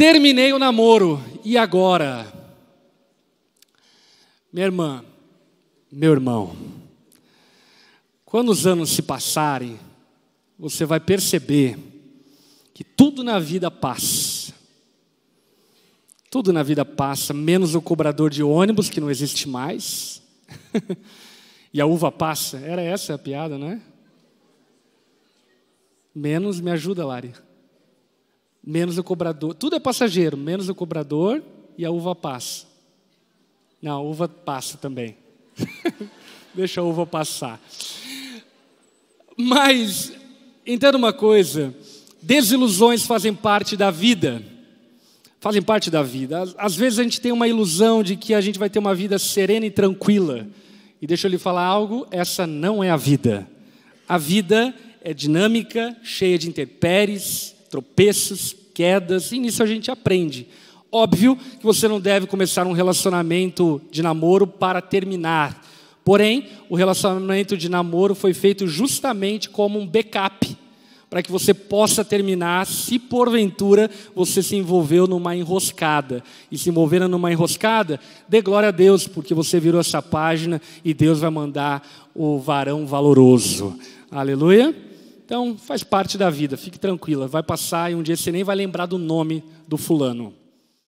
Terminei o namoro, e agora? Minha irmã, meu irmão, quando os anos se passarem, você vai perceber que tudo na vida passa. Tudo na vida passa, menos o cobrador de ônibus, que não existe mais. e a uva passa. Era essa a piada, não é? Menos, me ajuda, Lari menos o cobrador. Tudo é passageiro, menos o cobrador e a uva passa. Não, a uva passa também. Deixa a uva passar. Mas, entenda uma coisa: desilusões fazem parte da vida. Fazem parte da vida. Às vezes a gente tem uma ilusão de que a gente vai ter uma vida serena e tranquila. E deixa eu lhe falar algo: essa não é a vida. A vida é dinâmica, cheia de intempéries, tropeços, quedas, e nisso a gente aprende. Óbvio que você não deve começar um relacionamento de namoro para terminar. Porém, o relacionamento de namoro foi feito justamente como um backup para que você possa terminar se porventura você se envolveu numa enroscada. E se envolver numa enroscada, dê glória a Deus, porque você virou essa página e Deus vai mandar o varão valoroso. Aleluia. Então, faz parte da vida, fique tranquila, vai passar e um dia você nem vai lembrar do nome do fulano.